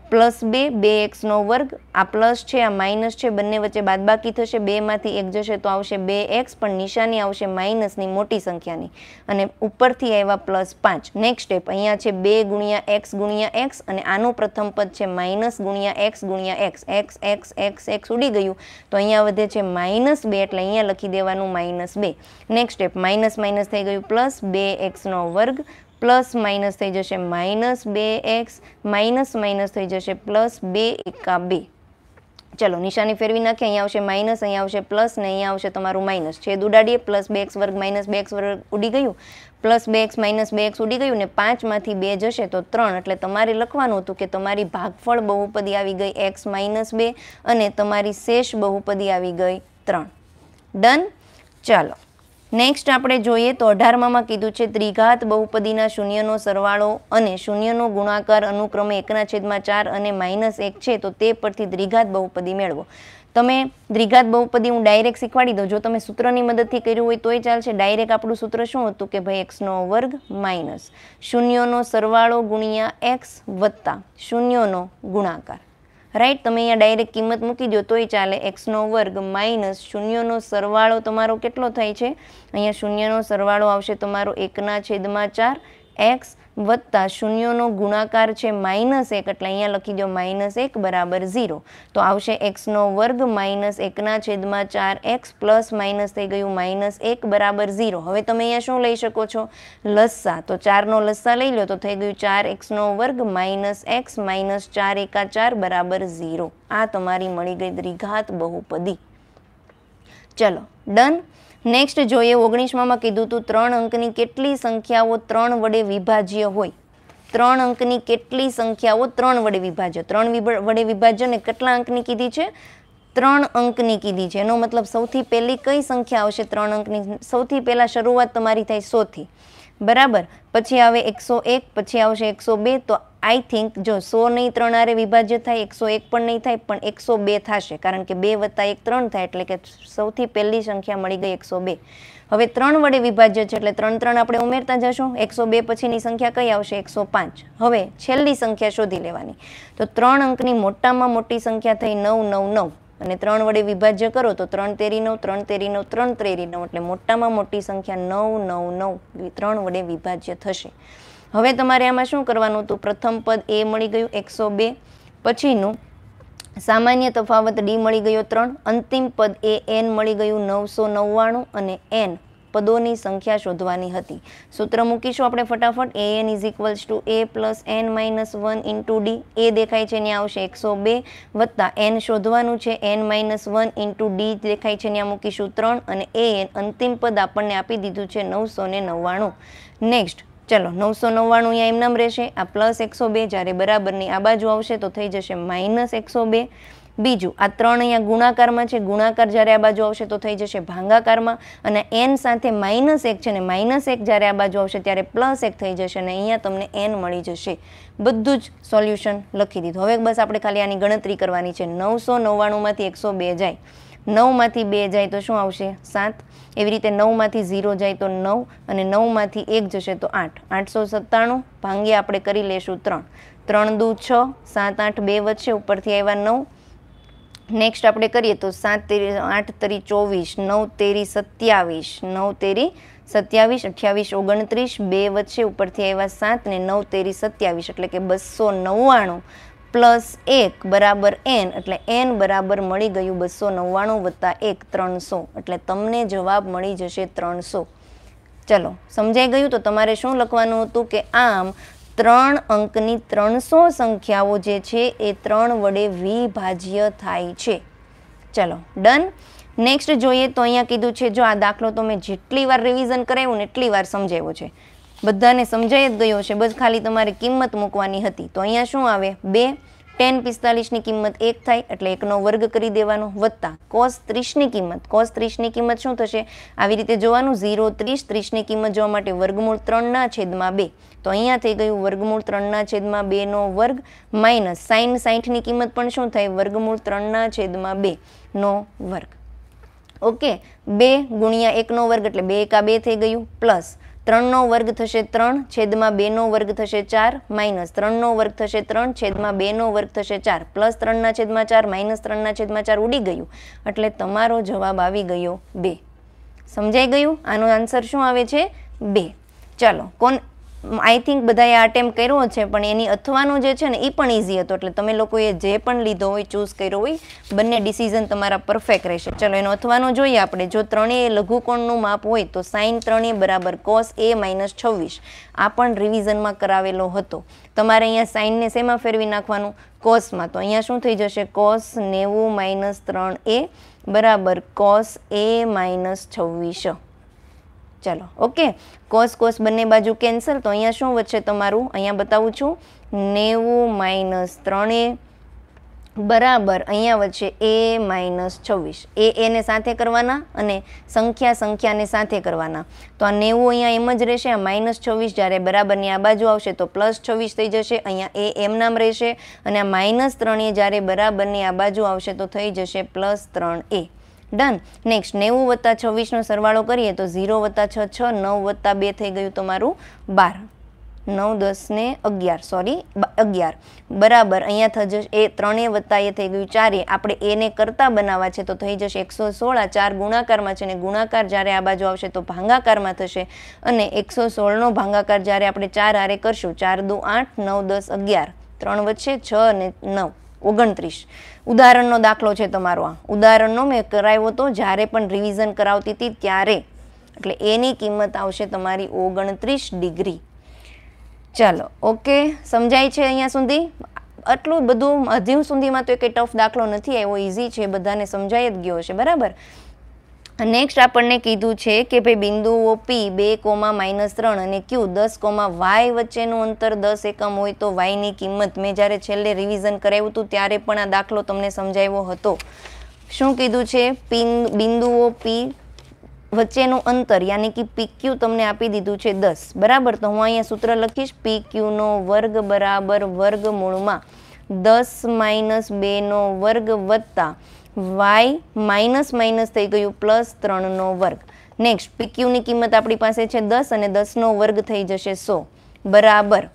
[SPEAKER 1] પ્લસ બે બે એક્સનો વર્ગ આ પ્લસ છે આ માઇનસ છે બંને વચ્ચે બાદબાકી થશે બેમાંથી એક જશે તો આવશે બે એક્સ પણ નિશાની આવશે માઇનસની મોટી સંખ્યાની અને ઉપરથી આવ્યા પ્લસ પાંચ નેક્સ્ટ સ્ટેપ અહીંયા છે બે ગુણ્યા એક્સ ગુણ્યા એક્સ અને આનું પ્રથમ પદ છે માઇનસ ગુણ્યા એક્સ ગુણ્યા x x x x x ઉડી ગયું તો અહીંયા વધે છે માઇનસ બે એટલે અહીંયા લખી દેવાનું માઇનસ બે નેક્સ્ટ સ્ટેપ માઇનસ માઇનસ થઈ ગયું પ્લસ બે એક્સનો વર્ગ પ્લસ માઇનસ થઈ જશે માઇનસ બે એક્સ માઇનસ માઇનસ થઈ જશે પ્લસ બે એકા બે ચલો નિશાની ફેરવી નાખીએ અહીંયા આવશે માઇનસ અહીંયા આવશે પ્લસ ને અહીંયા આવશે તમારું માઇનસ છેદ ઉડાડીએ પ્લસ બે એક્સ વર્ગ માઇનસ બે એક્સ વર્ગ ઉડી ગયું પ્લસ બે એક્સ માઇનસ બે એક્સ ઉડી ગયું ને પાંચમાંથી બે જશે તો ત્રણ એટલે તમારે લખવાનું હતું કે તમારી ભાગફળ બહુપદી આવી ગઈ એક્સ માઇનસ બે અને તમારી શેષ બહુપદી આવી ગઈ ત્રણ ડન ચાલો નેક્સ્ટ આપણે જોઈએ તો અઢારમામાં કીધું છે ત્રિઘાત બહુપદીના શૂન્યનો સરવાળો અને શૂન્યનો ગુણાકાર અનુક્રમે એકના છેદમાં ચાર અને માઇનસ એક છે તો તે પરથી દ્વિઘાત બહુપદી મેળવો તમે દ્રિઘાત બહુપદી હું ડાયરેક્ટ શીખવાડી દઉં જો તમે સૂત્રની મદદથી કર્યું હોય તોય ચાલશે ડાયરેક્ટ આપણું સૂત્ર શું હતું કે ભાઈ એક્સનો વર્ગ માઇનસ શૂન્યનો સરવાળો ગુણ્યા એક્સ વત્તા શૂન્યનો ગુણાકાર રાઈટ તમે અહીંયા ડાયરેક્ટ કિંમત મૂકી દો તોય ચાલે એક્સનો વર્ગ માઇનસ શૂન્યનો સરવાળો તમારો કેટલો થાય છે અહીંયા શૂન્યનો સરવાળો આવશે તમારો એકના છેદમાં ચાર એક્સ વત્તા શૂન્યોનો ગુણાકાર છે માઇનસ એક એટલે અહીંયા લખી દો માઇનસ એક બરાબર ઝીરો તો આવશે એક્સનો વર્ગ માઇનસ એકના છેદમાં ચાર એક્સ પ્લસ માઇનસ થઈ ગયું માઇનસ એક બરાબર ઝીરો હવે તમે અહીંયા શું લઈ શકો છો લસ્સા તો ચારનો લસ્સા લઈ લો તો થઈ ગયું ચાર એક્સનો વર્ગ માઇનસ એક્સ માઇનસ ચાર એકા ચાર બરાબર ઝીરો આ તમારી મળી ગઈ દ્વિઘાત બહુપદી ચલો ડન નેક્સ્ટ જોઈએ ઓગણીસમાં કીધું હતું ત્રણ અંકની કેટલી સંખ્યાઓ ત્રણ વડે વિભાજ્ય હોય ત્રણ અંકની કેટલી સંખ્યાઓ ત્રણ વડે વિભાજ્ય ત્રણ વડે વિભાજ્ય ને કેટલા અંકની કીધી છે ત્રણ અંકની કીધી છે એનો મતલબ સૌથી પહેલી કઈ સંખ્યા આવશે ત્રણ અંકની સૌથી પહેલાં શરૂઆત તમારી થાય સોથી બરાબર પછી આવે એકસો એક પછી આવશે એકસો બે તો આઈ થિંક જો સો નહીં ત્રણ આરે વિભાજ્ય થાય એકસો એક પણ નહીં થાય પણ એકસો બે થશે કારણ કે બે વત્તા એક ત્રણ થાય એટલે કે સૌથી પહેલી સંખ્યા મળી ગઈ એકસો બે હવે ત્રણ વડે વિભાજ્ય છે એટલે ત્રણ ત્રણ આપણે ઉમેરતા જશું એકસો બે પછીની સંખ્યા કઈ આવશે એકસો પાંચ હવે છેલ્લી સંખ્યા શોધી લેવાની તો ત્રણ અંકની મોટામાં મોટી સંખ્યા થઈ નવ નવ નવ અને ત્રણ વડે વિભાજ્ય કરો તો ત્રણ તેરી નવ ત્રણ તેરી નવ ત્રણ તેરી નવ એટલે મોટામાં મોટી સંખ્યા નવ નવ નવ ત્રણ વડે વિભાજ્ય થશે હવે તમારે આમાં શું કરવાનું હતું પ્રથમ પદ એ મળી ગયું એકસો બે પછીનું સામાન્ય તફાવત ડી મળી ગયો ત્રણ અંતિમ પદ એ એન મળી ગયું નવસો નવ્વાણું અને એન પદોની સંખ્યા શોધવાની હતી સૂત્ર મૂકીશું આપણે ફટાફટ a n is equals to a plus n minus one into d a દેખાય છે ત્યાં આવશે એકસો બે વત્તા એન શોધવાનું છે n minus one into d દેખાય છે ત્યાં મૂકીશું ત્રણ અને એ એન અંતિમ પદ આપણને આપી દીધું છે નવસો ને નવ્વાણું નેક્સ્ટ ચલો નવસો નવ્વાણું અહીંયા એમનામ રહેશે આ પ્લસ એકસો બે જ્યારે બરાબરની આ બાજુ આવશે તો થઈ જશે માઇનસ એકસો બે બીજું આ ત્રણ અહીંયા ગુણાકારમાં છે ગુણાકાર જ્યારે આ બાજુ આવશે તો થઈ જશે ભાંગાકારમાં અને એન સાથે માઇનસ એક છે ને માઇનસ એક જ્યારે આ બાજુ આવશે ત્યારે પ્લસ એક થઈ જશે અને અહીંયા તમને એન મળી જશે બધું જ સોલ્યુશન લખી દીધું હવે બસ આપણે ખાલી આની ગણતરી કરવાની છે નવસો નવ્વાણુંમાંથી એકસો બે જાય નવમાંથી બે જાય તો શું આવશે સાત એવી રીતે નવમાંથી ઝીરો જાય તો નવ અને નવમાંથી એક જશે તો આઠ આઠસો સત્તાણું ભાંગી આપણે કરી લઈશું ત્રણ ત્રણ દુ છ સાત આઠ બે વચ્ચે ઉપરથી આવ્યા નવ નેક્સ્ટ આપણે કરીએ તો સાત તેરી આઠ તેરી ચોવીસ નવ તેરી સત્યાવીસ નવ તેરી સત્યાવીસ અઠ્યાવીસ ઓગણત્રીસ બે વચ્ચે ઉપરથી આવ્યા સાત ને નવ તેરી સત્યાવીસ એટલે કે બસો નવ્વાણું પ્લસ એક બરાબર એન એટલે એન બરાબર મળી ગયું બસો નવ્વાણું વત્તા એક ત્રણસો એટલે તમને જવાબ મળી જશે ત્રણસો ચલો સમજાઈ ગયું તો તમારે શું લખવાનું હતું કે આમ ત્રણ અંકની ત્રણસો સંખ્યાઓ જે છે એ ત્રણ વડે વિભાજ્ય થાય છે ચલો ડન નેક્સ્ટ જોઈએ તો અહીંયા કીધું છે જો આ દાખલો તો મેં જેટલી વાર રિવિઝન કરાવ્યું ને એટલી વાર સમજાવ્યો છે બધાને સમજાઈ જ ગયો છે બસ ખાલી તમારે કિંમત મૂકવાની હતી તો અહીંયા શું આવે બે ટેન પિસ્તાલીસની કિંમત એક થાય એટલે એકનો વર્ગ કરી દેવાનો વત્તા કોસ ત્રીસની કિંમત કોસ ત્રીસની કિંમત શું થશે આવી રીતે જોવાનું ઝીરો ત્રીસ ત્રીસની કિંમત જોવા માટે વર્ગમૂળ ત્રણના છેદમાં બે તો અહીંયા થઈ ગયું વર્ગમૂળ ત્રણના છેદમાં બેનો વર્ગ માઇનસ સાઈન સાઠની કિંમત પણ શું થાય વર્ગમૂળ ત્રણના છેદમાં બેનો વર્ગ ઓકે બે ગુણ્યા એકનો વર્ગ એટલે બે એકા બે થઈ ગયું પ્લસ ત્રણનો વર્ગ થશે ત્રણ છેદમાં બેનો વર્ગ થશે ચાર માઇનસ ત્રણનો વર્ગ થશે ત્રણ છેદમાં બેનો વર્ગ થશે ચાર પ્લસ ત્રણના છેદમાં ચાર માઇનસ ત્રણના છેદમાં ચાર ઉડી ગયું એટલે તમારો જવાબ આવી ગયો બે સમજાઈ ગયું આનો આન્સર શું આવે છે બે ચાલો કોણ આઈ થિંક બધાએ આ અટેમ્પ કર્યો છે પણ એની અથવાનો જે છે ને એ પણ ઇઝી હતો એટલે તમે લોકોએ જે પણ લીધો હોય ચૂઝ કર્યો હોય બંને ડિસિઝન તમારા પરફેક્ટ રહેશે ચલો એનો અથવાનો જોઈએ આપણે જો ત્રણેય લઘુકોણનું માપ હોય તો સાઇન ત્રણેય બરાબર કોસ એ માઇનસ છવ્વીસ આ પણ રિવિઝનમાં કરાવેલો હતો તમારે અહીંયા સાઇનને શેમાં ફેરવી નાખવાનું કોસમાં તો અહીંયા શું થઈ જશે કોસ નેવું માઇનસ ત્રણ એ બરાબર કોસ એ માઇનસ છવ્વીસ ચાલો ઓકે કોસ કોસ બંને બાજુ કેન્સલ તો અહીંયા શું વધશે તમારું અહીંયા બતાવું છું નેવું માઇનસ ત્રણે બરાબર અહીંયા વચ્ચે એ માઇનસ છવ્વીસ એ એને સાથે કરવાના અને સંખ્યા સંખ્યાને સાથે કરવાના તો આ નેવું અહીંયા એમ જ રહેશે આ માઇનસ છવ્વીસ જ્યારે બરાબરની આ બાજુ આવશે તો પ્લસ છવ્વીસ થઈ જશે અહીંયા એ એમ નામ રહેશે અને આ માઇનસ ત્રણે જ્યારે બરાબરની આ બાજુ આવશે તો થઈ જશે પ્લસ ત્રણ એ ડન નેક્સ્ટ નેવું વત્તા છવ્વીસનો સરવાળો કરીએ તો ઝીરો વત્તા છ છ નવ વત્તા બે થઈ ગયું તમારું બાર નવ દસ ને અગિયાર સોરી અગિયાર બરાબર અહીંયા થઈ જશે એ ત્રણે વત્તા એ થઈ ગયું ચારે આપણે એને કરતા બનાવવા છે તો થઈ જશે એકસો સોળ આ ચાર ગુણાકારમાં છે ને ગુણાકાર જ્યારે આ બાજુ આવશે તો ભાંગાકારમાં થશે અને એકસો સોળનો ભાંગાકાર જ્યારે આપણે ચાર હારે કરશું ચાર દુ આઠ નવ દસ અગિયાર ત્રણ વચ્ચે છ અને નવ ઓગણત્રીસ ઉદાહરણનો દાખલો છે તમારો આ ઉદાહરણનો મેં કરાવ્યો હતો જ્યારે પણ રિવિઝન કરાવતી હતી ત્યારે એટલે એની કિંમત આવશે તમારી ઓગણત્રીસ ડિગ્રી ચાલો ઓકે સમજાય છે અહીંયા સુધી આટલું બધું મધ્યમ સુધીમાં તો એક ટફ દાખલો નથી આવ્યો ઇઝી છે બધાને સમજાઈ જ ગયો હશે બરાબર નેક્સ્ટ આપણને કીધું છે કે ભાઈ બિંદુઓ પી બે કોમા માઇનસ ત્રણ અને ક્યુ દસ કોમા વાય વચ્ચેનું અંતર દસ એકમ હોય તો વાયની કિંમત મેં જ્યારે છેલ્લે રિવિઝન કરાવ્યું હતું ત્યારે પણ આ દાખલો તમને સમજાવ્યો હતો શું કીધું છે બિંદુઓ પી વચ્ચેનું અંતર યાની કે પી ક્યુ તમને આપી દીધું છે દસ બરાબર તો હું અહીંયા સૂત્ર લખીશ પી ક્યુનો વર્ગ બરાબર વર્ગમૂળમાં દસ માઇનસ બેનો વર્ગ વત્તા વાય માઇનસ માઇનસ થઈ ગયું પ્લસ ત્રણનો વર્ગ નેક્સ્ટ પીક્યુની કિંમત આપણી પાસે છે દસ અને દસનો વર્ગ થઈ જશે સો બરાબર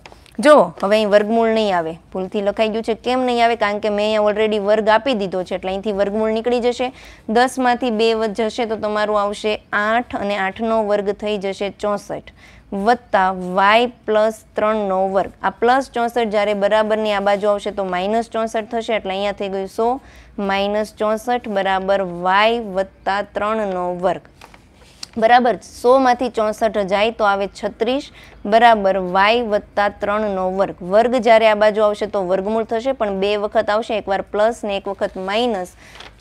[SPEAKER 1] જો હવે અહીં વર્ગમૂળ નહીં આવે ભૂલથી લખાઈ ગયું છે કેમ નહીં આવે કારણ કે મેં અહીંયા ઓલરેડી વર્ગ આપી દીધો છે એટલે અહીંથી વર્ગમૂળ નીકળી જશે દસમાંથી બે જશે તો તમારું આવશે આઠ અને આઠનો વર્ગ થઈ જશે ચોસઠ વત્તા વાય પ્લસ ત્રણનો વર્ગ આ પ્લસ ચોસઠ જ્યારે બરાબરની આ બાજુ આવશે તો માઇનસ ચોસઠ થશે એટલે અહીંયા થઈ ગયું સો માઇનસ ચોસઠ બરાબર વાય વત્તા ત્રણનો વર્ગ બરાબર સોમાંથી ચોસઠ જાય તો આવે છત્રીસ બરાબર વાય વત્તા ત્રણનો વર્ગ વર્ગ જ્યારે આ બાજુ આવશે તો વર્ગમૂળ થશે પણ બે વખત આવશે એકવાર પ્લસ ને એક વખત માઇનસ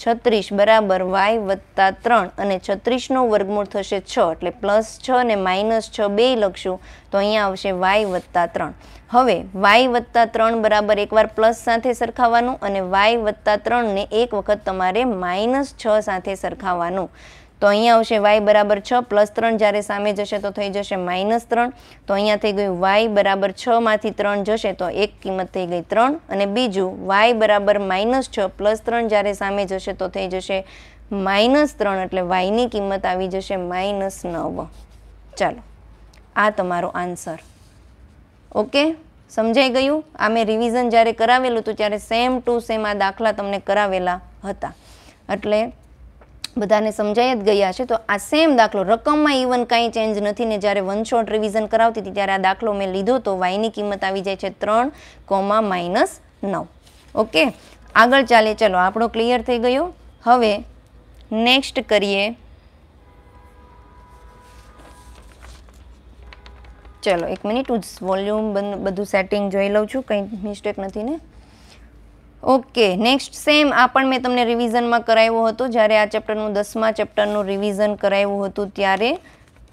[SPEAKER 1] છત્રીસ બરાબર વાય વત્તા ત્રણ અને છત્રીસનો વર્ગમૂળ થશે છ એટલે પ્લસ છ ને માઇનસ છ બે લખશું તો અહીંયા આવશે વાય વત્તા ત્રણ હવે વાય વત્તા ત્રણ બરાબર એકવાર પ્લસ સાથે સરખાવાનું અને વાય વત્તા ત્રણને એક વખત તમારે માઇનસ છ સાથે સરખાવાનું તો અહીંયા આવશે વાય બરાબર છ પ્લસ ત્રણ જ્યારે સામે જશે તો થઈ જશે માઇનસ ત્રણ તો અહીંયા થઈ ગયું વાય બરાબર છમાંથી ત્રણ જશે તો એક કિંમત થઈ ગઈ ત્રણ અને બીજું વાય બરાબર માઇનસ છ પ્લસ ત્રણ જ્યારે સામે જશે તો થઈ જશે માઇનસ ત્રણ એટલે વાયની કિંમત આવી જશે માઇનસ નવ ચાલો આ તમારો આન્સર ઓકે સમજાઈ ગયું આ મેં રિવિઝન જ્યારે કરાવેલું હતું ત્યારે સેમ ટુ સેમ આ દાખલા તમને કરાવેલા હતા એટલે બધાને સમજાઈ જ ગયા છે તો આ સેમ દાખલો રકમમાં ઇવન કાંઈ ચેન્જ નથી ને જ્યારે વન શોર્ટ રિવિઝન કરાવતી હતી ત્યારે આ દાખલો મેં લીધો તો વાયની કિંમત આવી જાય છે ત્રણ કોમા માઇનસ નવ ઓકે આગળ ચાલે ચલો આપણો ક્લિયર થઈ ગયો હવે નેક્સ્ટ કરીએ ચલો એક મિનિટ હું વોલ્યુમ બધું સેટિંગ જોઈ લઉં છું કંઈ મિસ્ટેક નથી ને ઓકે નેક્સ્ટ સેમ આ પણ મેં તમને રિવિઝનમાં કરાવ્યું હતો જ્યારે આ ચેપ્ટરનું દસમા ચેપ્ટરનું રિવિઝન કરાવ્યું હતું ત્યારે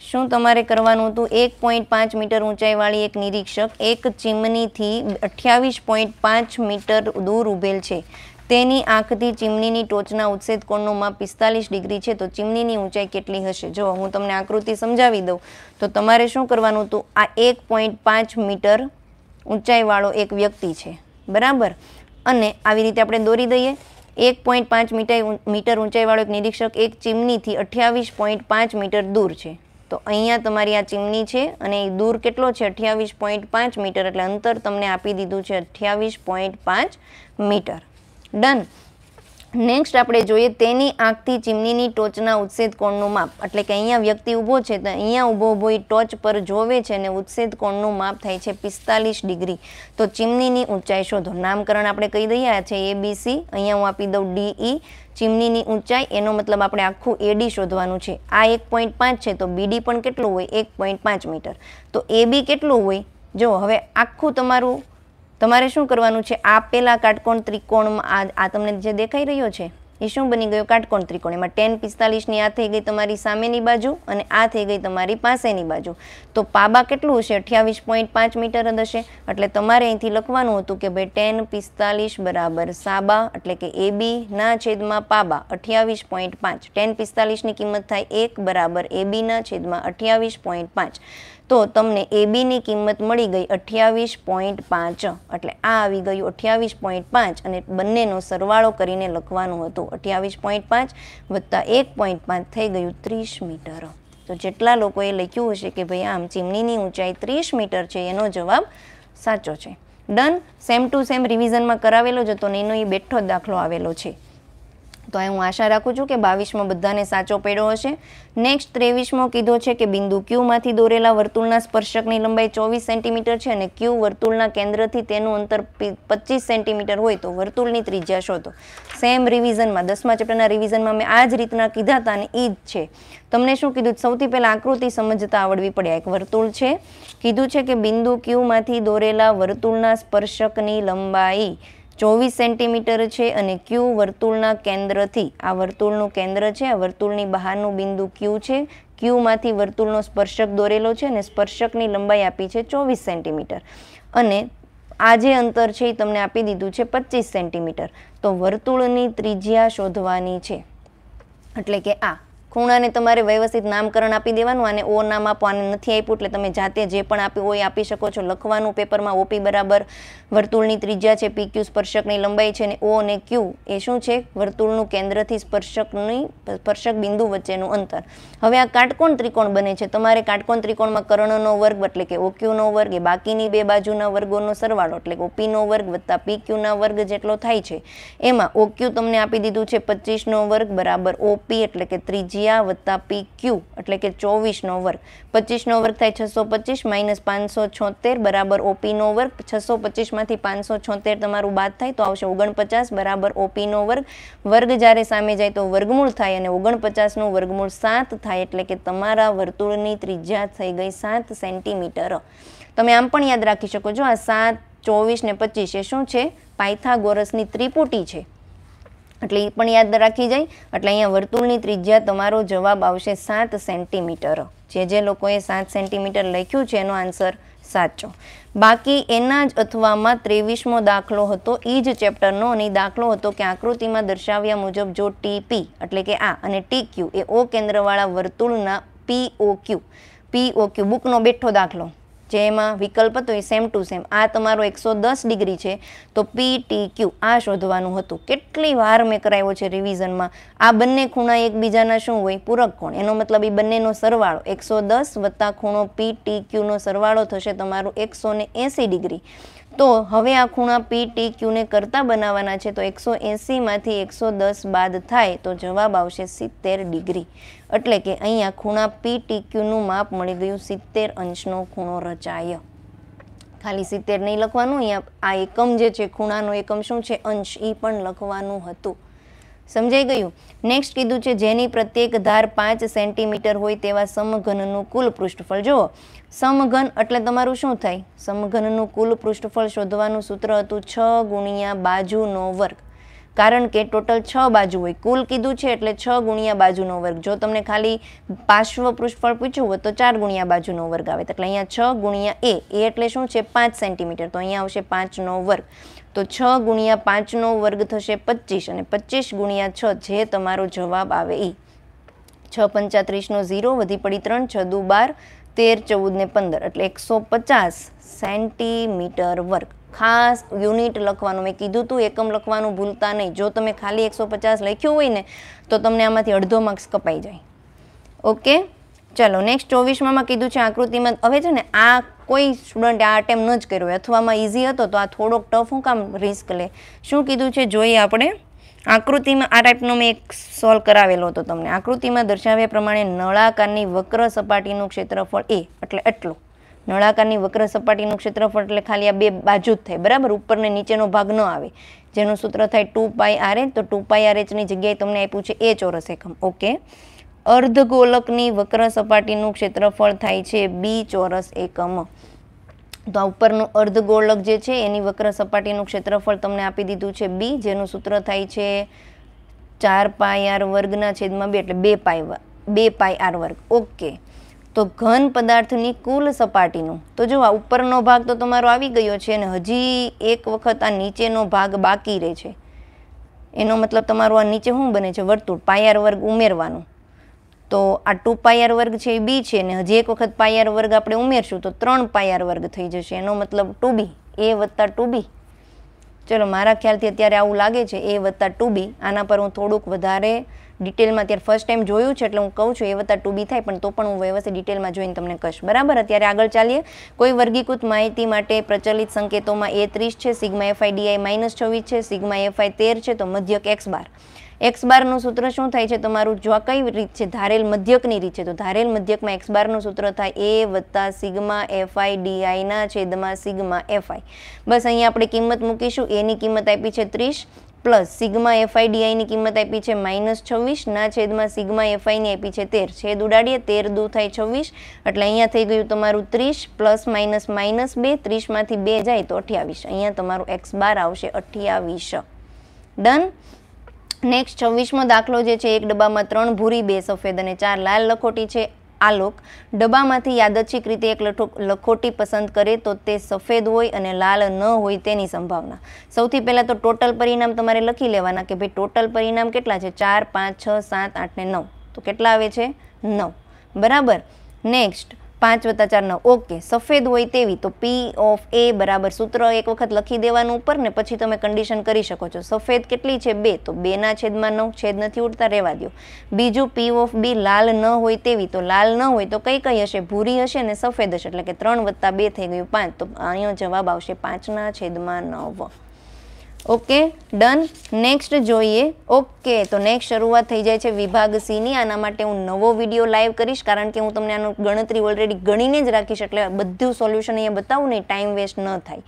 [SPEAKER 1] શું તમારે કરવાનું હતું એક પોઈન્ટ પાંચ મીટર ઊંચાઈવાળી એક નિરીક્ષક એક ચીમનીથી અઠ્યાવીસ પોઈન્ટ પાંચ મીટર દૂર ઊભેલ છે તેની આંખથી ચીમનીની ટોચના ઉત્સેદ કોણનું માપ પિસ્તાલીસ ડિગ્રી છે તો ચીમનીની ઊંચાઈ કેટલી હશે જો હું તમને આકૃતિ સમજાવી દઉં તો તમારે શું કરવાનું હતું આ એક પોઈન્ટ પાંચ મીટર ઊંચાઈવાળો એક વ્યક્તિ છે બરાબર અને આવી રીતે આપણે દોરી દઈએ એક પોઈન્ટ પાંચ મીટર મીટર ઊંચાઈવાળો એક નિરીક્ષક એક ચીમનીથી અઠ્યાવીસ પોઈન્ટ પાંચ મીટર દૂર છે તો અહીંયા તમારી આ ચીમની છે અને એ દૂર કેટલો છે અઠ્યાવીસ પોઈન્ટ પાંચ મીટર એટલે અંતર તમને આપી દીધું છે અઠ્યાવીસ પોઈન્ટ પાંચ મીટર ડન નેક્સ્ટ આપણે જોઈએ તેની આંખથી ચીમનીની ટોચના ઉત્સેદ કોણનું માપ એટલે કે અહીંયા વ્યક્તિ ઊભો છે તો અહીંયા ઊભો ઊભો એ ટોચ પર જોવે છે અને ઉત્સેદ કોણનું માપ થાય છે પિસ્તાલીસ ડિગ્રી તો ચીમનીની ઊંચાઈ શોધો નામકરણ આપણે કહી દઈએ છે એ બી સી અહીંયા હું આપી દઉં ડીઈ e. ચીમનીની ઊંચાઈ એનો મતલબ આપણે આખું એડી શોધવાનું છે આ એક પોઈન્ટ પાંચ છે તો બીડી પણ કેટલું હોય એક પોઈન્ટ પાંચ મીટર તો એ બી કેટલું હોય જો હવે આખું તમારું તમારે શું કરવાનું છે આ આપેલા કાટકોણ ત્રિકોણમાં આ તમને જે દેખાઈ રહ્યો છે એ શું બની ગયો કાટકોણ ત્રિકોણ એમાં ટેન પિસ્તાલીસની આ થઈ ગઈ તમારી સામેની બાજુ અને આ થઈ ગઈ તમારી પાસેની બાજુ તો પાબા કેટલું હશે અઠ્યાવીસ પોઈન્ટ પાંચ મીટર જ હશે એટલે તમારે અહીંથી લખવાનું હતું કે ભાઈ ટેન પિસ્તાલીસ બરાબર સાબા એટલે કે એ બીના છેદમાં પાબા અઠ્યાવીસ પોઈન્ટ પાંચ ટેન પિસ્તાલીસની કિંમત થાય એક બરાબર એ બીના છેદમાં અઠ્યાવીસ પોઈન્ટ પાંચ તો તમને એ બીની કિંમત મળી ગઈ અઠ્યાવીસ પોઈન્ટ પાંચ એટલે આ આવી ગયું અઠ્યાવીસ પોઈન્ટ પાંચ અને બંનેનો સરવાળો કરીને લખવાનું હતું અઠ્યાવીસ પોઈન્ટ પાંચ વત્તા એક પોઈન્ટ પાંચ થઈ ગયું ત્રીસ મીટર તો જેટલા લોકોએ લખ્યું હશે કે ભાઈ આમ ચીમનીની ઊંચાઈ ત્રીસ મીટર છે એનો જવાબ સાચો છે ડન સેમ ટુ સેમ રિવિઝનમાં કરાવેલો જ હતો ને એનો એ બેઠો દાખલો આવેલો છે તો અહીં હું આશા રાખું છું કે બાવીસમાં બધાને સાચો પેડો હશે નેક્સ્ટ ત્રેવીસમો કીધો છે કે બિંદુ ક્યુમાંથી દોરેલા વર્તુળના સ્પર્શકની લંબાઈ ચોવીસ સેન્ટીમીટર છે અને ક્યુ વર્તુળના કેન્દ્રથી તેનું અંતર પચીસ સેન્ટીમીટર હોય તો વર્તુળની ત્રિજ્યા શોધો સેમ રિવિઝનમાં દસમા ચેપ્ટરના રિવિઝનમાં મેં આ જ રીતના કીધા હતા અને એ જ છે તમને શું કીધું સૌથી પહેલાં આકૃતિ સમજતા આવડવી પડે એક વર્તુળ છે કીધું છે કે બિંદુ ક્યુમાંથી દોરેલા વર્તુળના સ્પર્શકની લંબાઈ ચોવીસ સેન્ટીમીટર છે અને ક્યુ વર્તુળના કેન્દ્રથી આ વર્તુળનું કેન્દ્ર છે આ વર્તુળની બહારનું બિંદુ ક્યુ છે ક્યુમાંથી વર્તુળનો સ્પર્શક દોરેલો છે અને સ્પર્શકની લંબાઈ આપી છે ચોવીસ સેન્ટીમીટર અને આ જે અંતર છે એ તમને આપી દીધું છે પચીસ સેન્ટીમીટર તો વર્તુળની ત્રિજ્યા શોધવાની છે એટલે કે આ ખૂણાને તમારે વ્યવસ્થિત નામકરણ આપી દેવાનું અને ઓ નામ આપવાનું નથી આપ્યું એટલે તમે જાતે જે પણ આપ્યું હોય આપી શકો છો લખવાનું પેપરમાં ઓપી બરાબર વર્તુળની ત્રિજ્યા છે પી ક્યુ સ્પર્શકની લંબાઈ છે અને ઓ અને ક્યુ એ શું છે વર્તુળનું કેન્દ્રથી સ્પર્શકની સ્પર્શક બિંદુ વચ્ચેનું અંતર હવે આ કાટકોણ ત્રિકોણ બને છે તમારે કાટકોણ ત્રિકોણમાં કર્ણનો વર્ગ એટલે કે ઓક્યુનો વર્ગ એ બાકીની બે બાજુના વર્ગોનો સરવાળો એટલે કે ઓપીનો વર્ગ વત્તા પીક્યુના વર્ગ જેટલો થાય છે એમાં ઓક્યુ તમને આપી દીધું છે પચીસનો વર્ગ બરાબર ઓપી એટલે કે ત્રીજી રૂપિયા વત્તા પી ક્યુ એટલે કે ચોવીસનો વર્ગ પચીસનો વર્ગ થાય છસો પચીસ માઇનસ પાંચસો છોતેર બરાબર ઓપીનો વર્ગ છસો પચીસમાંથી પાંચસો છોતેર તમારું બાદ થાય તો આવશે ઓગણપચાસ બરાબર ઓપીનો વર્ગ વર્ગ જ્યારે સામે જાય તો વર્ગમૂળ થાય અને ઓગણપચાસનું વર્ગમૂળ સાત થાય એટલે કે તમારા વર્તુળની ત્રિજ્યા થઈ ગઈ સાત સેન્ટીમીટર તમે આમ પણ યાદ રાખી શકો છો આ સાત ચોવીસ ને પચીસ એ શું છે પાયથાગોરસની ત્રિપુટી છે એટલે એ પણ યાદ રાખી જાય એટલે અહીંયા વર્તુળની ત્રિજ્યા તમારો જવાબ આવશે સાત સેન્ટીમીટર જે જે લોકોએ સાત સેન્ટીમીટર લખ્યું છે એનો આન્સર સાચો બાકી એના જ અથવામાં ત્રેવીસમો દાખલો હતો એ જ ચેપ્ટરનો અને દાખલો હતો કે આકૃતિમાં દર્શાવ્યા મુજબ જો ટીપી એટલે કે આ અને ટીક્યુ એ ઓ કેન્દ્રવાળા વર્તુળના પીઓક્યુ પીઓક્યુ બુકનો બેઠો દાખલો જેમાં વિકલ્પ હતો એ સેમ ટુ સેમ આ તમારો એકસો દસ ડિગ્રી છે તો પી ટી ક્યુ આ શોધવાનું હતું કેટલી વાર મેં કરાવ્યો છે રિવિઝનમાં આ બંને ખૂણા એકબીજાના શું હોય પૂરક કોણ એનો મતલબ એ બંનેનો સરવાળો એકસો દસ વત્તા ખૂણો પી ટી ક્યુનો સરવાળો થશે તમારું એકસો ડિગ્રી તો હવે આ ખૂણા પી ટી ક્યુને કરતા બનાવવાના છે તો એકસો એંસીમાંથી એકસો દસ બાદ થાય તો જવાબ આવશે સિત્તેર ડિગ્રી એટલે કે અહીંયા ખૂણા પી ટી ક્યુનું માપ મળી ગયું સિત્તેર અંશનો ખૂણો રચાય ખાલી સિત્તેર નહીં લખવાનું અહીંયા આ એકમ જે છે ખૂણાનો એકમ શું છે અંશ એ પણ લખવાનું હતું સમજાઈ ગયું નેક્સ્ટ કીધું છે જેની પ્રત્યેક ધાર પાંચ સેન્ટીમીટર હોય તેવા સમઘનનું કુલ પૃષ્ઠફળ જુઓ સમઘન એટલે તમારું શું થાય સમઘનનું કુલ પૃષ્ઠફળ શોધવાનું સૂત્ર હતું છ ગુણ્યા બાજુનો વર્ગ કારણ કે ટોટલ છ બાજુ હોય કુલ કીધું છે એટલે છ ગુણ્યા બાજુનો વર્ગ જો તમને ખાલી પાર્શ્વ પૃષ્ઠફળ પૂછ્યું હોય તો ચાર ગુણ્યા બાજુનો વર્ગ આવે એટલે અહીંયા છ ગુણ્યા એ એ એટલે શું છે પાંચ સેન્ટીમીટર તો અહીંયા આવશે પાંચનો વર્ગ તો છ ગુણ્યા પાંચનો વર્ગ થશે પચીસ અને પચીસ ગુણ્યા છ જે તમારો જવાબ આવે એ છ પંચાત્રીસનો ઝીરો વધી પડી ત્રણ છ દુ બાર તેર ચૌદ ને પંદર એટલે એકસો પચાસ સેન્ટીમીટર વર્ગ ખાસ યુનિટ લખવાનું મેં કીધું હતું એકમ લખવાનું ભૂલતા નહીં જો તમે ખાલી એકસો પચાસ લખ્યું હોય ને તો તમને આમાંથી અડધો માર્ક્સ કપાઈ જાય ઓકે ચલો નેક્સ્ટ ચોવીસમાં કીધું છે આકૃતિમાં હવે છે ને આ કોઈ સ્ટુડન્ટે આ અટેમ્પ ન જ કર્યો અથવા આમાં ઇઝી હતો તો આ થોડોક ટફ હું કામ રિસ્ક લે શું કીધું છે જોઈએ આપણે આકૃતિમાં આ ટાઈપનો મેં એક સોલ્વ કરાવેલો હતો તમને આકૃતિમાં દર્શાવ્યા પ્રમાણે નળાકારની વક્ર સપાટીનું ક્ષેત્રફળ એ એટલે એટલું નળાકારની વક્ર સપાટીનું ક્ષેત્રફળ એટલે ખાલી આ બે બાજુ જ થાય બરાબર ઉપરને નીચેનો ભાગ ન આવે જેનું સૂત્ર થાય ટુ પાઈ આર તો ટુ પાય આર એચની જગ્યાએ તમને આપ્યું છે એ ચોરસ એકમ ઓકે અર્ધગોલકની વક્ર સપાટીનું ક્ષેત્રફળ થાય છે બી ચોરસ એકમ તો આ ઉપરનું અર્ધગોળક જે છે એની વક્ર સપાટીનું ક્ષેત્રફળ તમને આપી દીધું છે બી જેનું સૂત્ર થાય છે ચાર પાય આર વર્ગના છેદમાં બે એટલે બે પાય બે પાય આર વર્ગ ઓકે તો ઘન પદાર્થની કુલ સપાટીનું તો જો આ ઉપરનો ભાગ તો તમારો આવી ગયો છે અને હજી એક વખત આ નીચેનો ભાગ બાકી રહે છે એનો મતલબ તમારું આ નીચે શું બને છે વર્તુળ પાયાર વર્ગ ઉમેરવાનું તો આ ટુ પાયર વર્ગ છે એ બી છે ને હજી એક વખત પાયર વર્ગ આપણે ઉમેરશું તો ત્રણ પાયર વર્ગ થઈ જશે એનો મતલબ ટુ બી એ વત્તા ટુ બી ચલો મારા ખ્યાલથી અત્યારે આવું લાગે છે એ વત્તા ટુ બી આના પર હું થોડુંક વધારે ડિટેલમાં અત્યારે ફર્સ્ટ ટાઈમ જોયું છે એટલે હું કહું છું એ વત્તા ટુ બી થાય પણ તો પણ હું વ્યવસ્થિત ડિટેલમાં જોઈને તમને કહીશ બરાબર અત્યારે આગળ ચાલીએ કોઈ વર્ગીકૃત માહિતી માટે પ્રચલિત સંકેતોમાં એ ત્રીસ છે સિગ્મા એફઆઈ ડીઆઈ માઇનસ છવ્વીસ છે સિગ્મા એફઆઈ તેર છે તો મધ્યક એક્સ બાર એક્સ બારનું સૂત્ર શું થાય છે તમારું જો કઈ રીત છે ધારેલ મધ્યકની રીત છે તો ધારેલ મધ્યકમાં એક્સ બારનું સૂત્ર થાય એ વત્તા સિગમા એફઆઈ ડીઆઈના છેદમાં સિગ્મા એફઆઈ બસ અહીંયા આપણે કિંમત મૂકીશું એની કિંમત આપી છે ત્રીસ પ્લસ સિગ્મા એફઆઈ ડીઆઈની કિંમત આપી છે માઇનસ છવ્વીસના છેદમાં સિગમા એફઆઈની આપી છે તેર છેદ ઉડાડીએ તેર દૂ થાય છવ્વીસ એટલે અહીંયા થઈ ગયું તમારું ત્રીસ પ્લસ માઇનસ માઇનસ બે ત્રીસમાંથી બે જાય તો અઠ્યાવીસ અહીંયા તમારું એક્સ બાર આવશે અઠ્યાવીસ ડન નેક્સ્ટ છવ્વીસમો દાખલો જે છે એક ડબ્બામાં ત્રણ ભૂરી બે સફેદ અને ચાર લાલ લખોટી છે આલોક ડબ્બામાંથી યાદચ્છિક રીતે એક લખોટી પસંદ કરે તો તે સફેદ હોય અને લાલ ન હોય તેની સંભાવના સૌથી પહેલાં તો ટોટલ પરિણામ તમારે લખી લેવાના કે ભાઈ ટોટલ પરિણામ કેટલા છે ચાર પાંચ છ સાત આઠ ને નવ તો કેટલા આવે છે નવ બરાબર નેક્સ્ટ પાંચ વત્તા ચાર નવ ઓકે સફેદ હોય તેવી તો પી ઓફ એ બરાબર સૂત્ર એક વખત લખી દેવાનું ઉપર ને પછી તમે કન્ડિશન કરી શકો છો સફેદ કેટલી છે બે તો બેના છેદમાં નવ છેદ નથી ઉડતા રહેવા દો બીજું પી ઓફ બી લાલ ન હોય તેવી તો લાલ ન હોય તો કઈ કઈ હશે ભૂરી હશે ને સફેદ હશે એટલે કે ત્રણ વત્તા બે થઈ ગયું પાંચ તો અહીંયો જવાબ આવશે પાંચના છેદમાં નવ ઓકે ડન નેક્સ્ટ જોઈએ ઓકે તો નેક્સ્ટ શરૂઆત થઈ જાય છે વિભાગ સીની આના માટે હું નવો વિડીયો લાઈવ કરીશ કારણ કે હું તમને આનું ગણતરી ઓલરેડી ગણીને જ રાખીશ એટલે બધું સોલ્યુશન અહીંયા બતાવું ને ટાઈમ વેસ્ટ ન થાય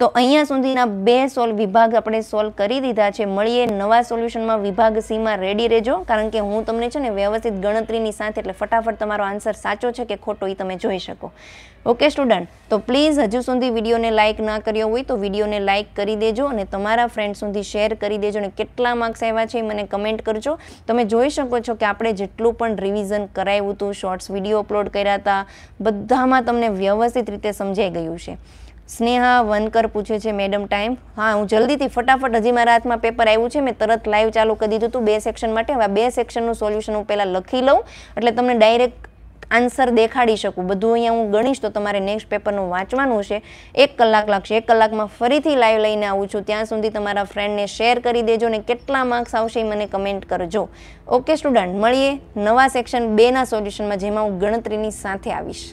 [SPEAKER 1] તો અહીંયા સુધીના બે સોલ્વ વિભાગ આપણે સોલ્વ કરી દીધા છે મળીએ નવા સોલ્યુશનમાં વિભાગ સીમાં રેડી રહેજો કારણ કે હું તમને છે ને વ્યવસ્થિત ગણતરીની સાથે એટલે ફટાફટ તમારો આન્સર સાચો છે કે ખોટો એ તમે જોઈ શકો ઓકે સ્ટુડન્ટ તો પ્લીઝ હજુ સુધી વિડીયોને લાઇક ના કર્યો હોય તો વિડીયોને લાઇક કરી દેજો અને તમારા ફ્રેન્ડ સુધી શેર કરી દેજો અને કેટલા માર્ક્સ આવ્યા છે એ મને કમેન્ટ કરજો તમે જોઈ શકો છો કે આપણે જેટલું પણ રિવિઝન કરાવ્યું હતું શોર્ટ્સ વિડીયો અપલોડ કર્યા હતા બધામાં તમને વ્યવસ્થિત રીતે સમજાઈ ગયું છે સ્નેહા વનકર પૂછે છે મેડમ ટાઈમ હા હું જલ્દીથી ફટાફટ હજી મારા હાથમાં પેપર આવ્યું છે મેં તરત લાઈવ ચાલુ કરી દીધું હતું બે સેક્શન માટે હવે બે સેક્શનનું સોલ્યુશન હું પહેલાં લખી લઉં એટલે તમને ડાયરેક્ટ આન્સર દેખાડી શકું બધું અહીંયા હું ગણીશ તો તમારે નેક્સ્ટ પેપરનું વાંચવાનું છે એક કલાક લાગશે એક કલાકમાં ફરીથી લાઈવ લઈને આવું છું ત્યાં સુધી તમારા ફ્રેન્ડને શેર કરી દેજો ને કેટલા માર્ક્સ આવશે એ મને કમેન્ટ કરજો ઓકે સ્ટુડન્ટ મળીએ નવા સેક્શન બેના સોલ્યુશનમાં જેમાં હું ગણતરીની સાથે આવીશ